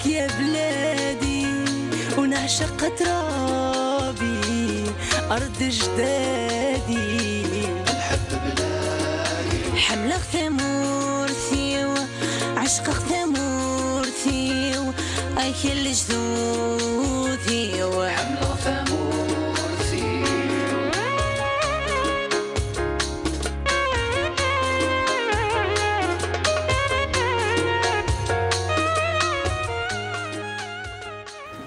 لك يا بلادي ونعشق ترابي أرض جدادي حملة ثمور ثيو عشق ثمور ثيو أكل جذوذي وحملة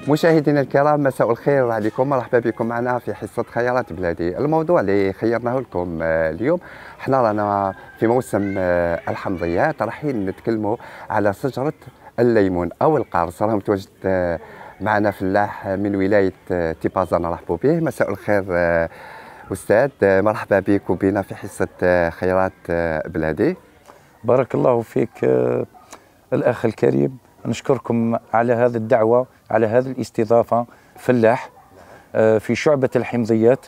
مشاهدينا الكرام مساء الخير عليكم مرحبا بكم معنا في حصه خيارات بلادي الموضوع اللي خيرناه لكم آه، اليوم حنا رانا في موسم آه، الحمضيات رايحين نتكلموا على شجره الليمون او القارص راهم متواجد آه، معنا فلاح من ولايه تيبازا نرحبوا به مساء الخير استاذ مرحبا بك وبنا في حصه خيارات بلادي بارك الله فيك الاخ الكريم نشكركم على هذه الدعوة على هذه الاستضافة فلاح آه، في شعبة الحمضيات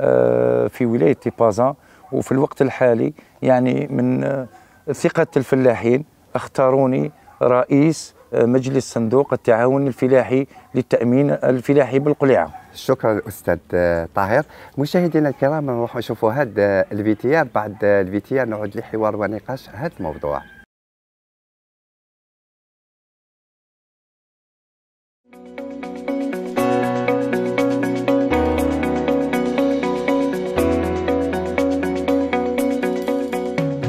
آه، في ولاية تيبازا وفي الوقت الحالي يعني من آه، ثقة الفلاحين اختاروني رئيس مجلس صندوق التعاون الفلاحي للتأمين الفلاحي بالقليعة شكرا أستاذ طاهر مشاهدينا الكرام نروح نشوفوا هذا الفيتيار بعد الفيتيار نعود لحوار ونقاش هذا الموضوع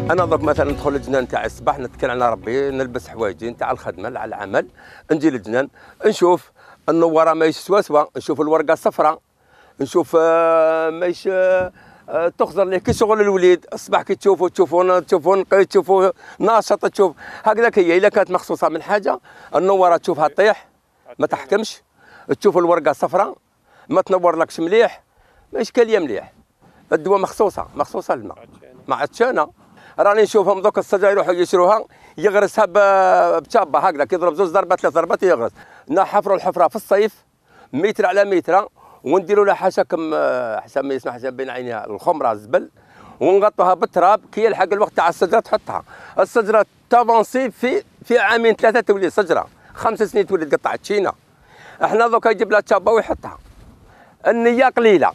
انا ضرب مثلا ندخل للجنان تاع الصباح نتكل على ربي نلبس حوايجي نتاع الخدمه على العمل نجي للجنان نشوف النواره ماهيش سوا سوا نشوف الورقه صفراء نشوف آه، ماهيش آه، آه، تخزر ليه كي شغل الوليد الصباح كي تشوفوا تشوفوا تشوفوا نقي تشوفوا ناشط تشوف هكذاك هي اذا كانت مخصوصه من حاجه النواره تشوفها تطيح ما تحكمش تشوف الورقه صفراء ما تنور لكش مليح ما اشكاليه مليح الدواء مخصوصه مخصوصه للماء عادش انا راني نشوفهم دوك السجا يروحوا يشروها يغرسها آه، بشابه هكذا كيضرب زوج ضربات ثلاث ضربات يغرس نحفروا الحفره في الصيف متر على متر ونديروا لها حشاكم آه، حسب ما يسمح حسب بين عينيها الخمره الزبل ونغطوها بالتراب كي يلحق الوقت تاع السجرة تحطها السجرة تافونسي في في عامين ثلاثه تولي سجرة خمس سنين تولي تقطع تشينا احنا دوكا يجيب لها تشابه ويحطها النيه قليله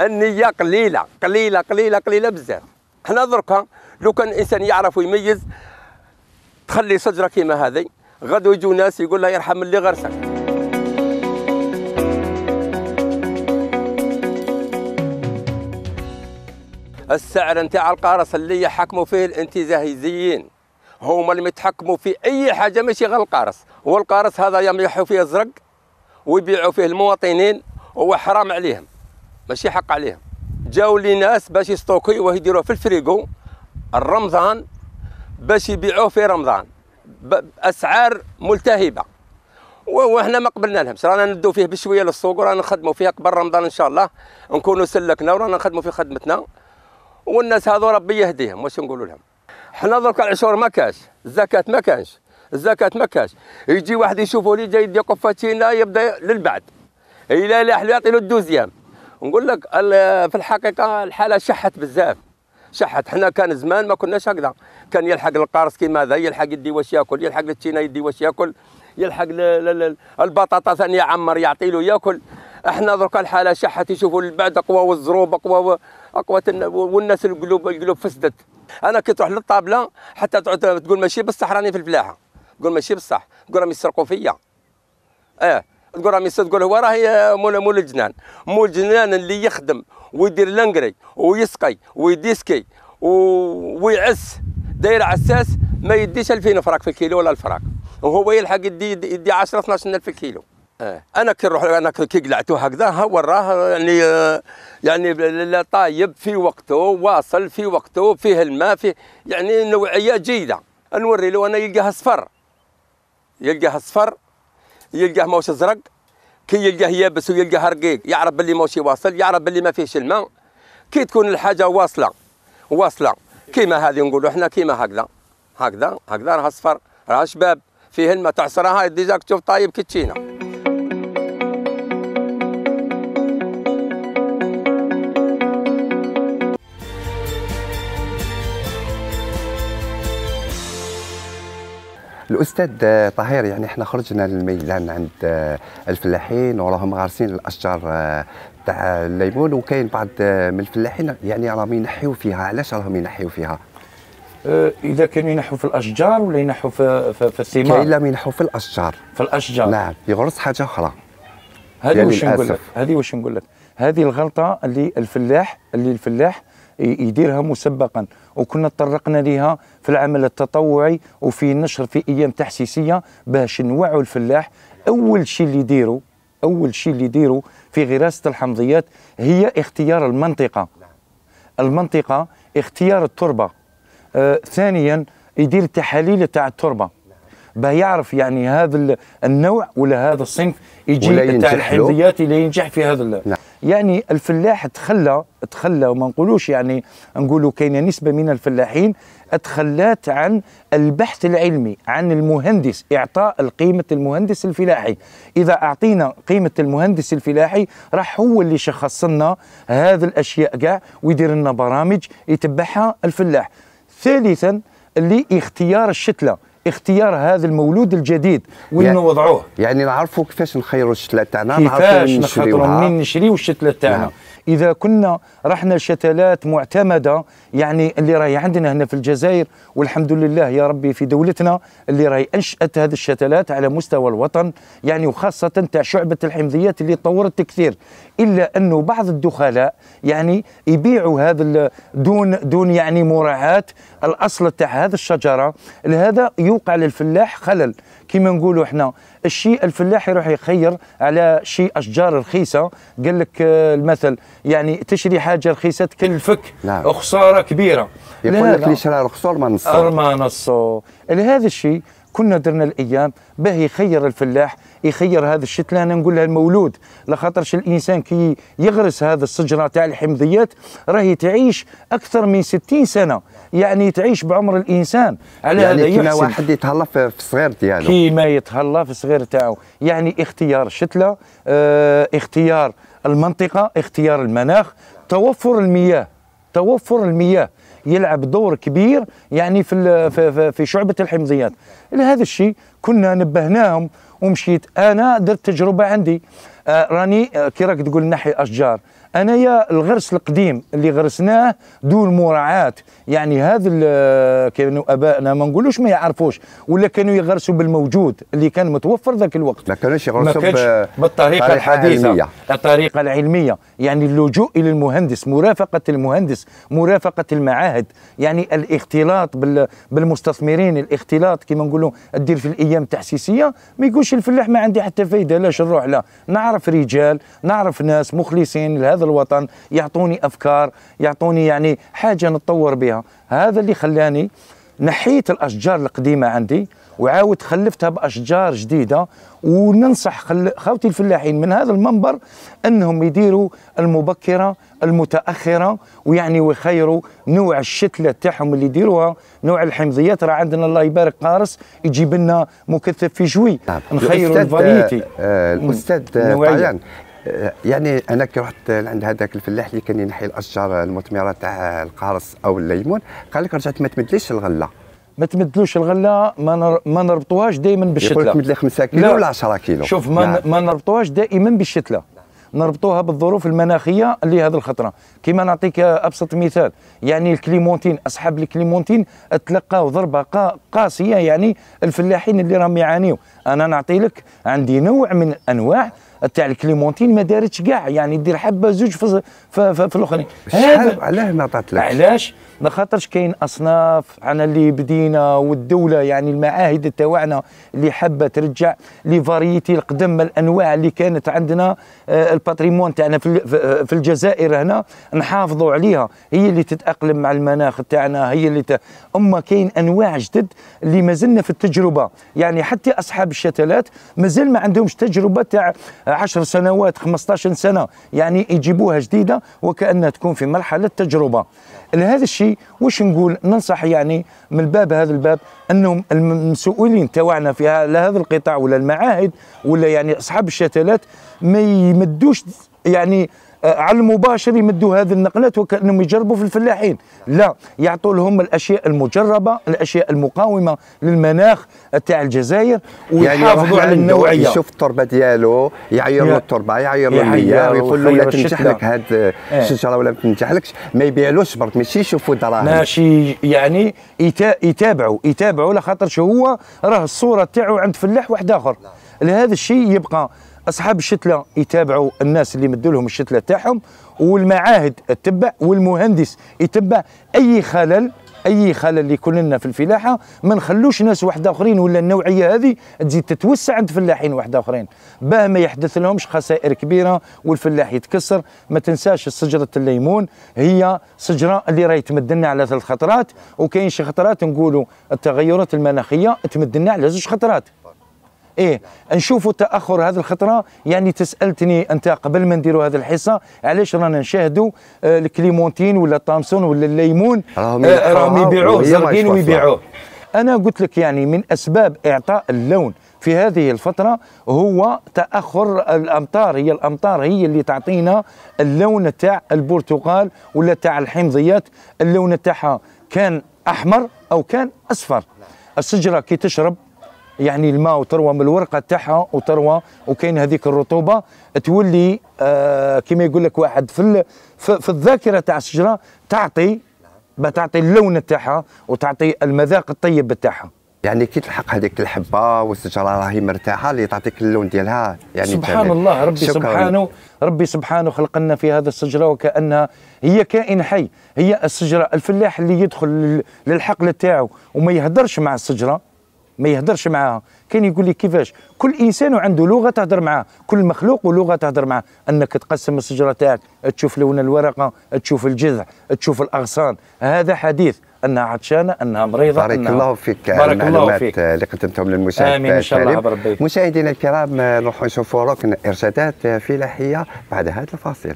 النيه قليله قليله قليله قليله بزاف حنا دركا لو كان الانسان يعرف ويميز تخلي شجره كيما هذه غدو يجوا ناس يقول لها يرحم اللي غرسك السعر نتاع القارص اللي يحكموا فيه الانتزاهيين هما اللي يتحكموا في اي حاجه ماشي غير القارص والقارص هذا يملحوا فيه الزرق ويبيعوا فيه المواطنين وهو حرام عليهم ماشي حق عليهم جاو لي ناس باش يستوكيوه يديروه في الفريغو رمضان باش يبيعوه في رمضان باسعار ملتهبه وحنا ما قبلنا لهمش رانا ندو فيه بشويه للسوق ورانا نخدموا فيه قبل رمضان ان شاء الله نكونوا سلكنا ورانا نخدموا في خدمتنا والناس هذو ربي يهديهم واش نقولوا لهم حنا درك العشور ما كاش الزكاه ما كانش الزكاه ما كاش يجي واحد يشوفه لي جاي يدي قفتينا يبدا للبعد الى لا يعطي له الدوزيام نقول لك في الحقيقه الحاله شحت بزاف شحت حنا كان زمان ما كناش هكذا كان يلحق القارص كيما هذا يلحق يدي واش ياكل يلحق التينا يدي واش ياكل يلحق البطاطا ثاني يعمر يعطي له ياكل احنا درك الحاله شحت يشوفوا بعد اقوى والظروف اقوى اقوى والناس القلوب القلوب فسدت انا كي تروح للطابله حتى تقعد تقول ماشي بصح راني في الفلاحه تقول ماشي بصح تقول راهم يسرقوا فيا اه تقول رامي تقول هو راهي آه، مول مول الجنان مول الجنان اللي يخدم ويدير لنقري ويسقي ويديسكي ويعس داير عساس ما يديش 2000 فراك في الكيلو ولا الفراك وهو يلحق يدي يدي 10 12000 في الكيلو آه، انا كي نروح انا كي قلعته هكذا ها وراه يعني آه، يعني طايب في وقته واصل في وقته فيه الماء فيه يعني نوعيه جيده نوري له انا يلقاها صفر يلقاها صفر يلقاه موش زرق كي يلقاه يابس ويلقاه رقيق يعرف باللي موش واصل يعرف باللي ما فيهش الماء كي تكون الحاجه واصله واصله كيما هذه نقولوا احنا كيما هكذا هكذا هكذا راها صفر راها شباب فيه الماء تعصرها ديجا تشوف طايب كي تشينا الاستاذ طاهر يعني احنا خرجنا للميدان عند الفلاحين وراهم غارسين الاشجار آه، تاع الليمون وكاين بعض آه، من الفلاحين يعني راهم ينحيو فيها علاش راهم ينحيو فيها آه، اذا كانوا ينحوا في الاشجار ولا ينحوا في في, في الثمار كاين اللي ينحوا في الاشجار في الاشجار نعم يغرس حاجه اخرى هذه يعني واش نقول لك هذه واش نقول لك هذه الغلطه اللي الفلاح اللي الفلاح يديرها مسبقا وكنا تطرقنا لها في العمل التطوعي وفي نشر في ايام تحسيسيه باش نوعوا الفلاح اول شيء اللي يديروا اول شيء اللي يديروا في غراسه الحمضيات هي اختيار المنطقه المنطقه اختيار التربه آه ثانيا يدير تحاليل تاع التربه باه يعرف يعني هذا النوع ولا هذا الصنف يجي تاع الحمضيات اللي ينجح في هذا نعم. يعني الفلاح تخلى تخلى وما نقولوش يعني نقولوا كاينه نسبه من الفلاحين تخلات عن البحث العلمي عن المهندس اعطاء القيمه المهندس الفلاحي اذا اعطينا قيمه المهندس الفلاحي راح هو اللي شخص لنا هذه الاشياء كاع ويدير لنا برامج يتبعها الفلاح ثالثا اللي اختيار الشتله اختيار هذا المولود الجديد وين يعني وضعوه يعني نعرفوا كيفاش نخيروا الشتله تاعنا كيفاش نخاطروا منين نشريوا الشتله تاعنا نعم. اذا كنا رحنا شتلات معتمده يعني اللي راهي عندنا هنا في الجزائر والحمد لله يا ربي في دولتنا اللي راهي انشات هذه الشتلات على مستوى الوطن يعني وخاصه تاع شعبه الحمضيات اللي تطورت كثير الا انه بعض الدخلاء يعني يبيعوا هذا دون دون يعني مراعاه الاصل تاع هذه الشجره لهذا يوقع للفلاح خلل كما نقولوا احنا الشيء الفلاح يروح يخير على شيء اشجار رخيصه قال لك آه، المثل يعني تشري حاجه رخيصه تكلفك نعم. خساره كبيره يقول لك اللي شرى الخسور ما نصو ما نصو لهذا الشيء كنا درنا الايام باه يخير الفلاح يخير هذا نقول له المولود لخاطرش الانسان كي يغرس هذا الشجره تاع الحمضيات راهي تعيش اكثر من 60 سنه يعني تعيش بعمر الانسان على يعني هذا كيما واحد يتهلا في الصغير تاعو كيما يتهلا في الصغير تاعو يعني اختيار الشتله اه اختيار المنطقه اختيار المناخ توفر المياه توفر المياه يلعب دور كبير يعني في في, في شعبه الحمضيات لهذا الشيء كنا نبهناهم ومشيت انا درت تجربه عندي آه راني آه كي راك تقول نحي اشجار انايا الغرس القديم اللي غرسناه دون مراعاه يعني هذا كانوا ابائنا ما نقولوش ما يعرفوش ولا كانوا يغرسوا بالموجود اللي كان متوفر ذاك الوقت ما كانوش يغرسوا ما بالطريقه الحديثه الطريقه العلميه يعني اللجوء الى المهندس مرافقه المهندس مرافقه المعاهد يعني الاختلاط بالمستثمرين الاختلاط كما نقولوا دير في الايام التحسيسيه ما يقولش الفلاح ما عندي حتى فايده لاش نروح لا نعرف رجال نعرف ناس مخلصين لهذا هذا الوطن يعطوني افكار يعطوني يعني حاجه نتطور بها هذا اللي خلاني نحيت الاشجار القديمه عندي وعاود خلفتها باشجار جديده وننصح خوتي الفلاحين من هذا المنبر انهم يديروا المبكره المتاخره ويعني ويخيروا نوع الشتله تاعهم اللي يديروها نوع الحمضيات راه عندنا الله يبارك قارس يجيب لنا مكثف في جوي نعم. نخيروا الفاليتي الاستاذ آه، طيان آه، يعني انا كي رحت عند هذاك الفلاح اللي كان ينحي الاشجار المثمره تاع القارص او الليمون قال لك رجعت ما تمدليش الغله ما تمدلوش الغله ما نر... ما نربطوهاش دائما بالشتله يقول لك 5 كيلو ولا 10 كيلو شوف ما, نعم. ما نربطوهاش دائما بالشتله نربطوها بالظروف المناخيه اللي هذه الخطره كما نعطيك ابسط مثال يعني الكليمونتين اصحاب الكليمونتين تلقاو ضربه قاسيه يعني الفلاحين اللي راهم يعانيو انا نعطي لك عندي نوع من انواع تاع الكليمونتين ما دارتش كاع يعني دير حبه زوج في في, في, في الاخرين هذا علاه ما عطاتلكش علاش خاطرش كاين اصناف انا اللي بدينا والدوله يعني المعاهد تاعنا اللي حابه ترجع لي فاريتي القدم الانواع اللي كانت عندنا آه، الباتريمون تاعنا في, آه، في الجزائر هنا نحافظوا عليها هي اللي تتاقلم مع المناخ تاعنا هي اللي ت... اما كاين انواع جدد اللي مازلنا في التجربه يعني حتى اصحاب الشتلات مازال ما عندهمش تجربه تاع آه، 10 سنوات 15 سنه يعني يجيبوها جديده وكانها تكون في مرحله تجربه لهذا الشيء واش نقول ننصح يعني من باب هذا الباب انهم المسؤولين تاعنا في هذا القطاع ولا المعاهد ولا يعني اصحاب الشتلات ما يمدوش يعني آه، على المباشر يمدوا هذه النقلات وكانهم يجربوا في الفلاحين لا يعطوا لهم الاشياء المجربه الاشياء المقاومه للمناخ تاع الجزائر يعني ويحافظوا يعني على النوعيه يشوف التربه ديالو يعير له التربه يعير له المياه ويقول له لا تنجح لك هذه إيه. الشجره ولا ما تنجحلكش ما يبيعلوش برك ماشي يشوفوا دراهم ماشي يعني يتابعوا يتابعوا على خاطر هو راه الصوره تاعو عند فلاح واحد اخر لهذا الشيء يبقى اصحاب الشتله يتابعوا الناس اللي مدوا لهم الشتله تاعهم والمعاهد تتبع والمهندس يتبع اي خلل اي خلل يكون لنا في الفلاحه ما نخلوش ناس واحد اخرين ولا النوعيه هذه تزيد تتوسع عند فلاحين واحد اخرين باه ما يحدث لهمش خسائر كبيره والفلاح يتكسر ما تنساش شجره الليمون هي شجره اللي راهي تمد لنا على ثلاث خطرات وكاين شي خطرات نقولوا التغيرات المناخيه تمد لنا على زوج خطرات ايه نشوفوا تاخر هذه الخطره يعني تسالتني انت قبل ما نديروا هذه الحصه علاش رانا نشاهدوا آه الكليمونتين ولا الطامسون ولا الليمون راهم آه، يبيعوه زرقين ويبيعوه انا قلت لك يعني من اسباب اعطاء اللون في هذه الفترة هو تأخر الأمطار هي الأمطار هي اللي تعطينا اللون تاع البرتقال ولا تاع الحمضيات اللون تاعها كان أحمر أو كان أصفر الشجرة كي تشرب يعني الماء وتروى من الورقه تاعها وتروى وكاين هذيك الرطوبه تولي آه كما يقول لك واحد في في الذاكره تاع الشجره تعطي تعطي اللون تاعها وتعطي المذاق الطيب تاعها يعني كي تلحق هذيك الحبه والشجره راهي مرتاحه اللي تعطيك اللون ديالها يعني سبحان الله ربي شكرا. سبحانه ربي سبحانه خلق لنا في هذا الشجره وكانها هي كائن حي هي الشجره الفلاح اللي يدخل للحقل تاعو وما يهدرش مع الشجره ما يهدرش معاها كان يقول لي كيفاش كل انسان وعنده لغه تهدر معاه كل مخلوق ولغه تهدر معاه انك تقسم الشجره تاعك تشوف لون الورقه تشوف الجذع تشوف الاغصان هذا حديث انها عطشانه انها مريضه بارك أنها الله فيك بارك الله فيك اللي قدمتهم للمشاهد امين ان شاء الله بربي مشاهدينا الكرام نروحوا نشوفوا ركن ارشادات فلاحيه بعد هذا الفاصل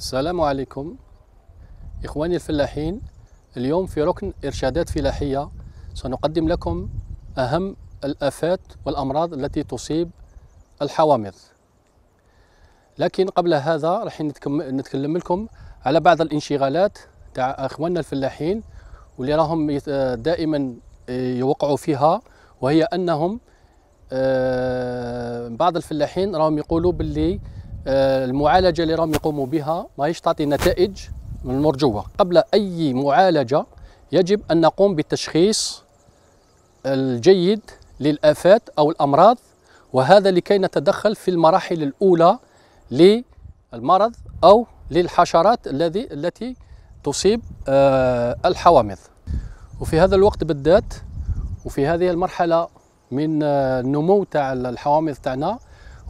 السلام عليكم إخواني الفلاحين اليوم في ركن إرشادات فلاحية سنقدم لكم أهم الآفات والأمراض التي تصيب الحوامض لكن قبل هذا راح نتكلم لكم على بعض الانشغالات تاع إخواننا الفلاحين واللي راهم دائما آه، يوقعوا فيها وهي أنهم آه، بعض الفلاحين راهم يقولوا باللي آه، المعالجه اللي راهم يقوموا بها ماهيش تعطي نتائج من المرجوه قبل اي معالجه يجب ان نقوم بالتشخيص الجيد للافات او الامراض وهذا لكي نتدخل في المراحل الاولى للمرض او للحشرات الذي التي تصيب آه، الحوامض وفي هذا الوقت بالذات وفي هذه المرحله من آه، النمو تاع الحوامض تاعنا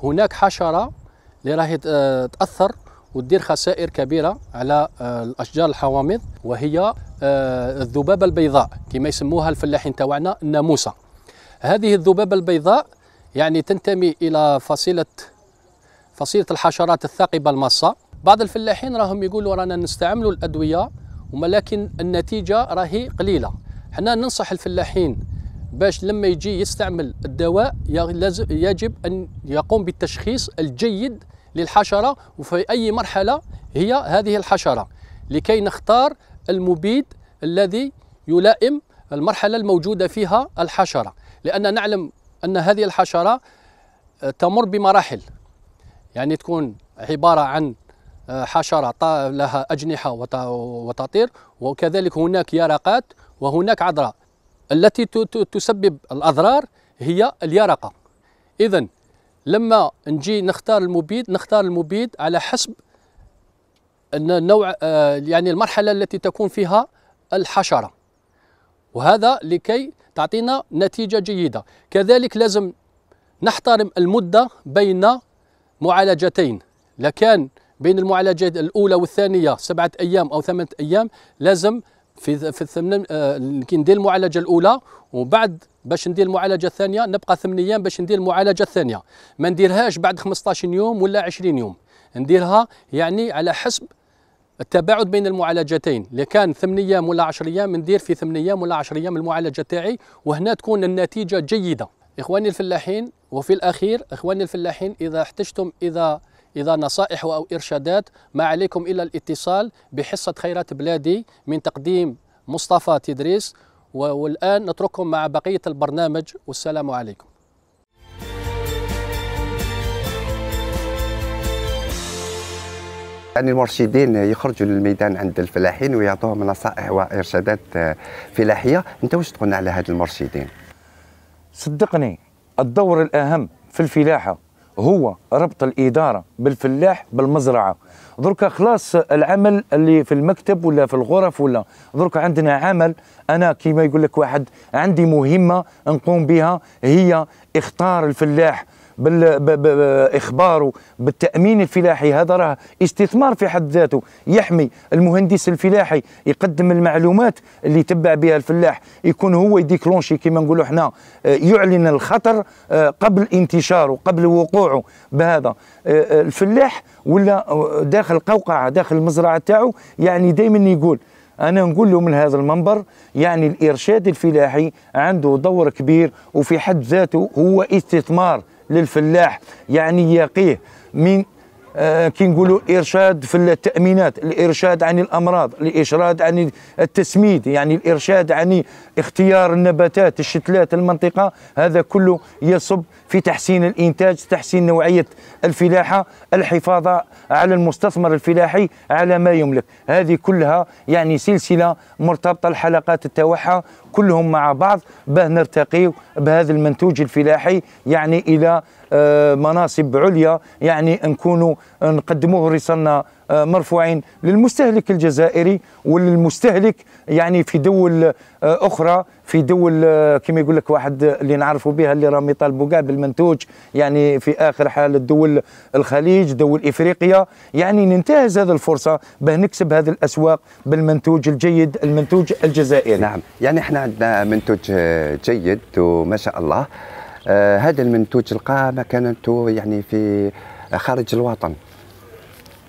هناك حشره اللي راهي آه، تاثر وتدير خسائر كبيره على آه، الاشجار الحوامض وهي آه، الذبابه البيضاء كما يسموها الفلاحين تاعنا الناموسه هذه الذبابه البيضاء يعني تنتمي الى فصيله فصيله الحشرات الثاقبه الماصه بعض الفلاحين راهم يقولوا رانا نستعملوا الادويه ولكن النتيجه راهي قليله حنا ننصح الفلاحين باش لما يجي يستعمل الدواء يجب أن يقوم بالتشخيص الجيد للحشرة وفي أي مرحلة هي هذه الحشرة لكي نختار المبيد الذي يلائم المرحلة الموجودة فيها الحشرة لأن نعلم أن هذه الحشرة آه، تمر بمراحل يعني تكون عبارة عن آه، حشرة لها أجنحة وتطير وكذلك هناك يرقات وهناك عذراء التي تسبب الأضرار هي اليرقة إذا لما نجي نختار المبيد نختار المبيد على حسب النوع آه، يعني المرحلة التي تكون فيها الحشرة وهذا لكي تعطينا نتيجة جيدة كذلك لازم نحترم المدة بين معالجتين لكان بين المعالجة الأولى والثانية سبعة أيام أو ثمانية أيام لازم في في الثمن آه، كي ندير المعالجه الاولى وبعد باش ندير المعالجه الثانيه نبقى ثمان ايام باش ندير المعالجه الثانيه ما نديرهاش بعد 15 يوم ولا 20 يوم نديرها يعني على حسب التباعد بين المعالجتين اللي كان 8 ايام ولا 10 ايام ندير في 8 ايام ولا 10 ايام المعالجه تاعي وهنا تكون النتيجه جيده اخواني الفلاحين وفي الاخير اخواني الفلاحين اذا احتجتم اذا إذا نصائح أو إرشادات ما عليكم إلا الاتصال بحصة خيرات بلادي من تقديم مصطفى تدريس والآن نترككم مع بقية البرنامج والسلام عليكم يعني المرشدين يخرجوا للميدان عند الفلاحين ويعطوهم نصائح وارشادات آه، فلاحيه انت واش تقولنا على هاد المرشدين صدقني الدور الاهم في الفلاحه هو ربط الاداره بالفلاح بالمزرعه دركا خلاص العمل اللي في المكتب ولا في الغرف ولا دركا عندنا عمل انا كيما يقول لك واحد عندي مهمه نقوم بها هي اختار الفلاح بالاخبار بالتامين الفلاحي هذا راه استثمار في حد ذاته يحمي المهندس الفلاحي يقدم المعلومات اللي تبع بها الفلاح يكون هو يديكلونشي كما نقولوا احنا آه، يعلن الخطر آه، قبل انتشاره قبل وقوعه بهذا آه، الفلاح ولا داخل قوقعه داخل المزرعه تاعو يعني دائما يقول انا نقول له من هذا المنبر يعني الارشاد الفلاحي عنده دور كبير وفي حد ذاته هو استثمار للفلاح يعني يقيه من آه، كي نقولوا ارشاد في التامينات الارشاد عن الامراض الارشاد عن التسميد يعني الارشاد عن اختيار النباتات الشتلات المنطقه هذا كله يصب في تحسين الانتاج تحسين نوعيه الفلاحه الحفاظ على المستثمر الفلاحي على ما يملك هذه كلها يعني سلسله مرتبطه الحلقات التوحى كلهم مع بعض باه نرتقي بهذا المنتوج الفلاحي يعني الى آه، مناصب عليا يعني نكونوا نقدموه رسالنا آه، مرفوعين للمستهلك الجزائري وللمستهلك يعني في دول آه، اخرى في دول كما يقول لك واحد اللي نعرفوا بها اللي راهم يطالبوا كاع بالمنتوج يعني في اخر حال الدول الخليج دول افريقيا يعني ننتهز هذه الفرصه باه نكسب هذه الاسواق بالمنتوج الجيد المنتوج الجزائري نعم يعني احنا عندنا منتوج جيد وما شاء الله آه، هذا المنتوج لقى مكانته يعني في خارج الوطن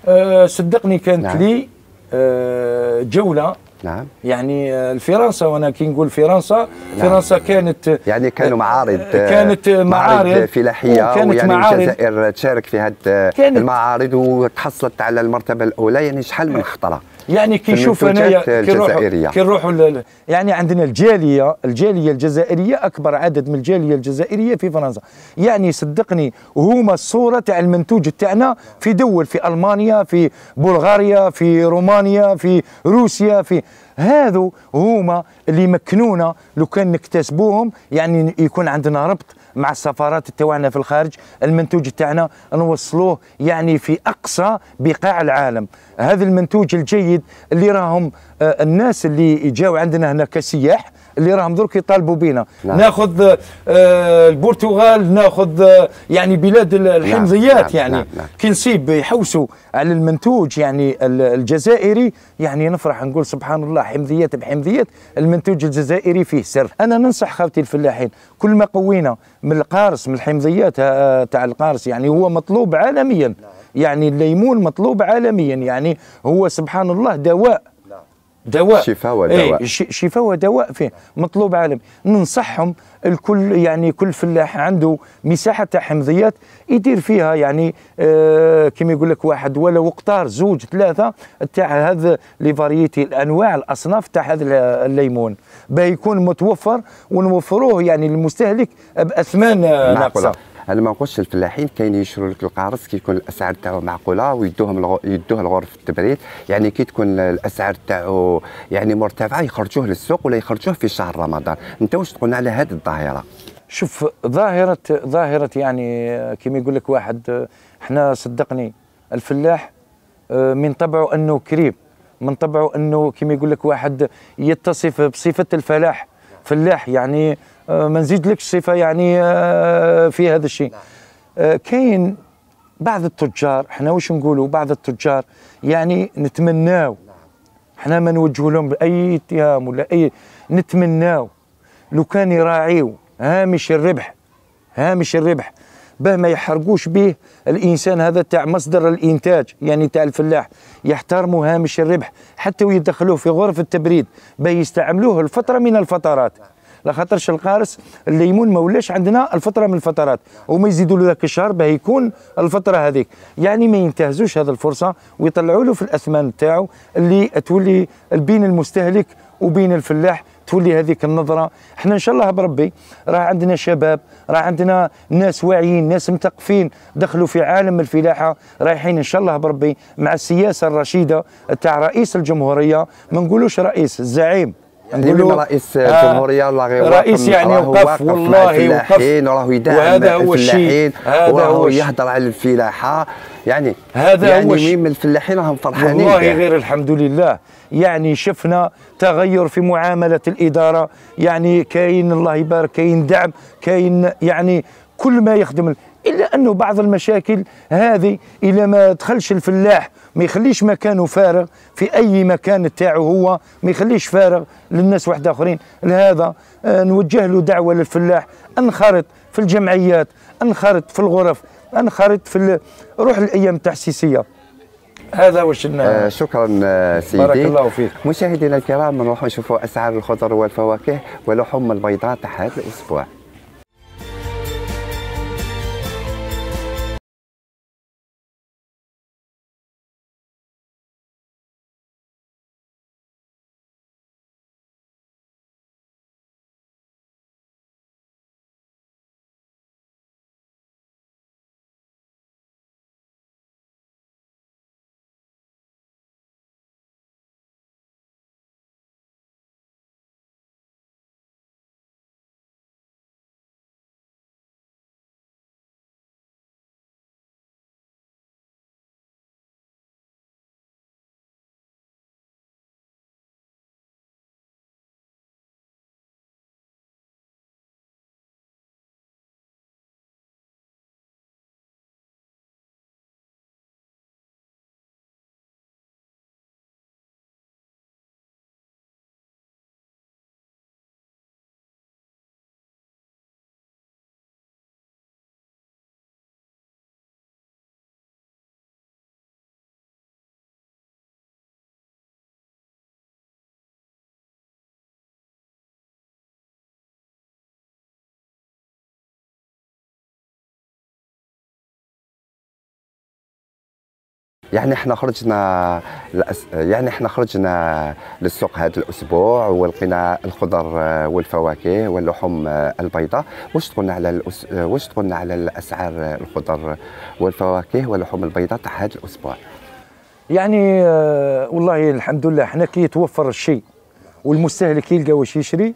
آه، صدقني كانت نعم. لي آه، جوله نعم يعني فرنسا وانا كي نقول فرنسا نعم. فرنسا كانت يعني كانوا معارض كانت معارض فلاحيه وكانت ويعني معارض الجزائر تشارك في هذه المعارض وتحصلت على المرتبه الاولى يعني شحال من خطره يعني كي كيشوف انايا كي نروحوا يعني عندنا الجاليه الجاليه الجزائريه اكبر عدد من الجاليه الجزائريه في فرنسا يعني صدقني هما الصوره تاع المنتوج تاعنا في دول في المانيا في بلغاريا في رومانيا في روسيا في هذو هما اللي مكنونا لو كان نكتسبوهم يعني يكون عندنا ربط مع السفارات تاعنا في الخارج المنتوج تاعنا نوصلوه يعني في اقصى بقاع العالم هذا المنتوج الجيد اللي راهم آه، الناس اللي جاوا عندنا هنا كسياح اللي راهم درك يطالبوا بينا نعم. ناخذ آه البرتغال ناخذ آه يعني بلاد نعم، الحمضيات نعم. يعني نعم. نعم. كي نصيب يحوسوا على المنتوج يعني الجزائري يعني نفرح نقول سبحان الله حمضيات بحمضيات المنتوج الجزائري فيه سر انا ننصح خوتي الفلاحين كل ما قوينا من القارص من الحمضيات آه، آه، تاع القارص يعني هو مطلوب عالميا نعم. يعني الليمون مطلوب عالميا يعني هو سبحان الله دواء دواء شفاء ودواء ايه شفاء ودواء فيه مطلوب عالم ننصحهم الكل يعني كل فلاح عنده مساحه تاع حمضيات يدير فيها يعني آه كما يقول لك واحد ولا وقتار زوج ثلاثه تاع هذا لي فاريتي الانواع الاصناف تاع هذا الليمون باه يكون متوفر ونوفروه يعني للمستهلك باثمان ناقصه انا ما نقولش الفلاحين كاين يشروا لك القارص كي يكون الاسعار تاعو معقوله ويدوهم الغ... يدوه لغرف التبريد يعني كي تكون الاسعار تاعو يعني مرتفعه يخرجوه للسوق ولا يخرجوه في شهر رمضان انت واش تقولنا على هذه الظاهره شوف ظاهره ظاهره يعني كما يقول لك واحد احنا صدقني الفلاح آه، من طبعه انه كريم من طبعه انه كما يقول لك واحد يتصف بصفه الفلاح فلاح يعني آه، ما نزيدلكش صفه يعني آه، في هذا الشيء نعم. آه، كاين بعض التجار احنا واش نقولوا بعض التجار يعني نتمناو احنا نعم. ما نوجه لهم باي اتهام ولا اي نتمناو لو كان يراعيو هامش الربح هامش الربح باه ما يحرقوش به الانسان هذا تاع مصدر الانتاج يعني تاع الفلاح يحترموا هامش الربح حتى ويدخلوه في غرف التبريد باه يستعملوه الفتره من الفترات نعم. لخاطرش القارص الليمون ما ولاش عندنا الفتره من الفترات وما يزيدوا له ذاك الشهر باه يكون الفتره هذيك يعني ما ينتهزوش هذه الفرصه ويطلعوا له في الاثمان نتاعو اللي تولي بين المستهلك وبين الفلاح تولي هذيك النظره احنا ان شاء الله بربي راه عندنا شباب راه عندنا ناس واعيين ناس مثقفين دخلوا في عالم الفلاحه رايحين ان شاء الله بربي مع السياسه الرشيده تاع رئيس الجمهوريه ما نقولوش رئيس الزعيم يقولوا يعني رئيس الجمهوريه آه، الله غير رئيس يعني وقف والله وقف وراه يدعم وهذا هو الشيء هذا هو يهضر على الفلاحه يعني هذا يعني هو من الفلاحين راهم فرحانين والله يعني. غير الحمد لله يعني شفنا تغير في معامله الاداره يعني كاين الله يبارك كاين دعم كاين يعني كل ما يخدم الا انه بعض المشاكل هذه الى ما دخلش الفلاح ما يخليش مكانه فارغ في اي مكان تاعو هو ما يخليش فارغ للناس واحد اخرين لهذا آه، نوجه له دعوه للفلاح انخرط في الجمعيات انخرط في الغرف انخرط في روح الايام التحسيسيه هذا واش آه شكرا آه، سيدي بارك الله فيك مشاهدينا الكرام نروحوا نشوفوا اسعار الخضر والفواكه ولحوم البيضاء تاع هذا الاسبوع يعني احنا خرجنا يعني احنا خرجنا للسوق هذا الاسبوع ولقينا الخضر والفواكه واللحوم البيضاء واش تقولنا على الأس... واش تقولنا على الاسعار الخضر والفواكه واللحوم البيضاء تاع هذا الاسبوع يعني آه، والله الحمد لله حنا كي يتوفر الشيء والمستهلك يلقى واش يشري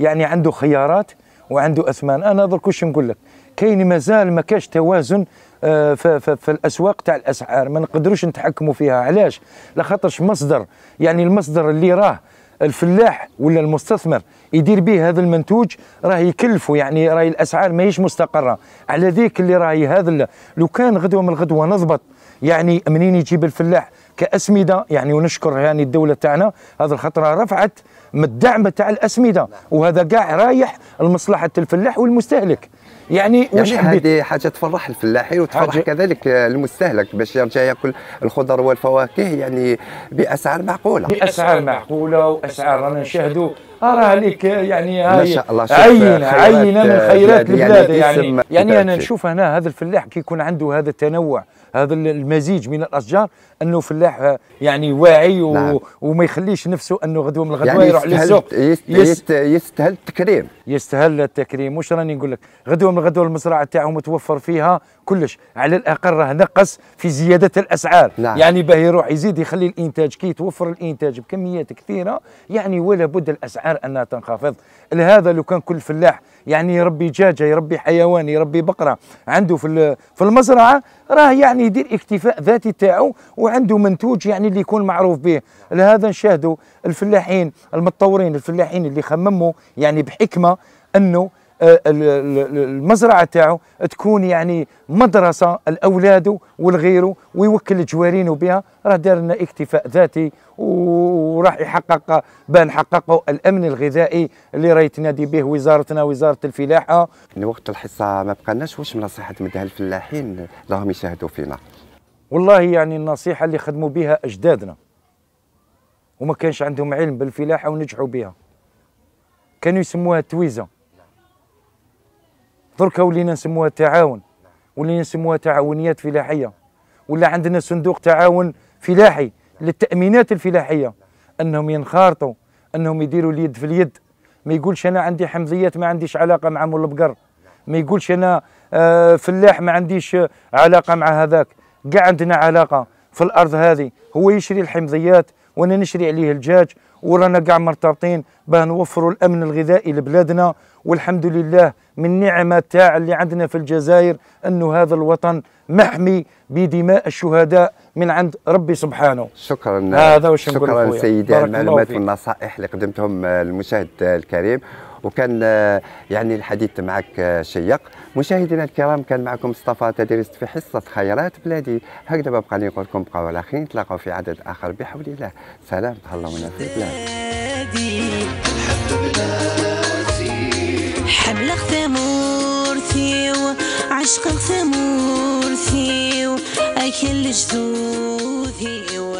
يعني عنده خيارات وعنده اثمان انا درك واش نقول لك كاين مازال ما كاش توازن آه، في, في الاسواق تاع الاسعار ما نقدروش نتحكموا فيها علاش لا خاطرش مصدر يعني المصدر اللي راه الفلاح ولا المستثمر يدير به هذا المنتوج راه يكلفه يعني راهي الاسعار ماهيش مستقره على ذيك اللي راهي هذا لو كان غدوه من الغدوه نضبط يعني منين يجيب الفلاح كاسمده يعني ونشكر يعني الدوله تاعنا هذه الخطره رفعت من الدعم تاع الاسمده نعم. وهذا كاع رايح لمصلحه الفلاح والمستهلك يعني واش يعني هذه حاجه تفرح الفلاحين وتفرح حاجة. كذلك المستهلك باش يرجع ياكل الخضر والفواكه يعني باسعار معقوله باسعار معقوله واسعار رانا نشاهدوا ارى آه، عليك يعني هاي عينه عينه من خيرات البلاد يعني يعني, يعني, يعني انا نشوف هنا هذا الفلاح كي يكون عنده هذا التنوع هذا المزيج من الاشجار انه فلاح آه، يعني واعي و... نعم. وما يخليش نفسه انه غدوه من الغدوه يعني يروح للسوق يستهل التكريم يستهل التكريم واش راني نقول لك غدوه من الغدوه المزرعه تاعهم متوفر فيها كلش على الاقل راه نقص في زياده الاسعار نعم. يعني باه يروح يزيد يخلي الانتاج كي توفر الانتاج بكميات كثيره يعني ولا بد الاسعار انها تنخفض لهذا لو كان كل فلاح يعني يربي دجاجه يربي حيوان يربي بقره عنده في في المزرعه راه يعني يدير اكتفاء ذاتي تاعو وعنده منتوج يعني اللي يكون معروف به لهذا نشاهدوا الفلاحين المتطورين الفلاحين اللي خمموا يعني بحكمه انه آه، المزرعه تاعو تكون يعني مدرسه لاولاده ولغيره ويوكل جوارينه بها راه دار لنا اكتفاء ذاتي وراح يحقق بان حققه الامن الغذائي اللي راهي تنادي به وزارتنا وزاره الفلاحه وقت الحصه ما بقالناش واش من نصيحه تمدها الفلاحين راهم يشاهدوا فينا والله يعني النصيحه اللي خدموا بها اجدادنا وما كانش عندهم علم بالفلاحه ونجحوا بها كانوا يسموها تويزه درك ولينا نسموها التعاون ولينا نسموها تعاونيات فلاحيه ولا عندنا صندوق تعاون فلاحي للتامينات الفلاحيه انهم ينخرطوا انهم يديروا اليد في اليد ما يقولش انا عندي حمضيات ما عنديش علاقه مع مول البقر ما يقولش انا آه، فلاح ما عنديش علاقه مع هذاك كاع عندنا علاقه في الارض هذه هو يشري الحمضيات وانا نشري عليه الدجاج ورانا كاع مرتبطين باه نوفروا الامن الغذائي لبلادنا والحمد لله من نعمه تاع اللي عندنا في الجزائر انه هذا الوطن محمي بدماء الشهداء من عند ربي سبحانه شكرا هذا شكرا سيدي المعلومات والنصائح اللي قدمتهم المشاهد الكريم وكان آه، يعني الحديث معك آه، شيق مشاهدينا الكرام كان معكم مصطفى تدريس في حصه خيرات بلادي هكذا ببقى نقول لكم بقاو على خير نتلاقاو في عدد اخر بحول الله سلام تهلا منا في البلاد حملة ثمورثيو عشق ثمورثيو أكل جذوثيو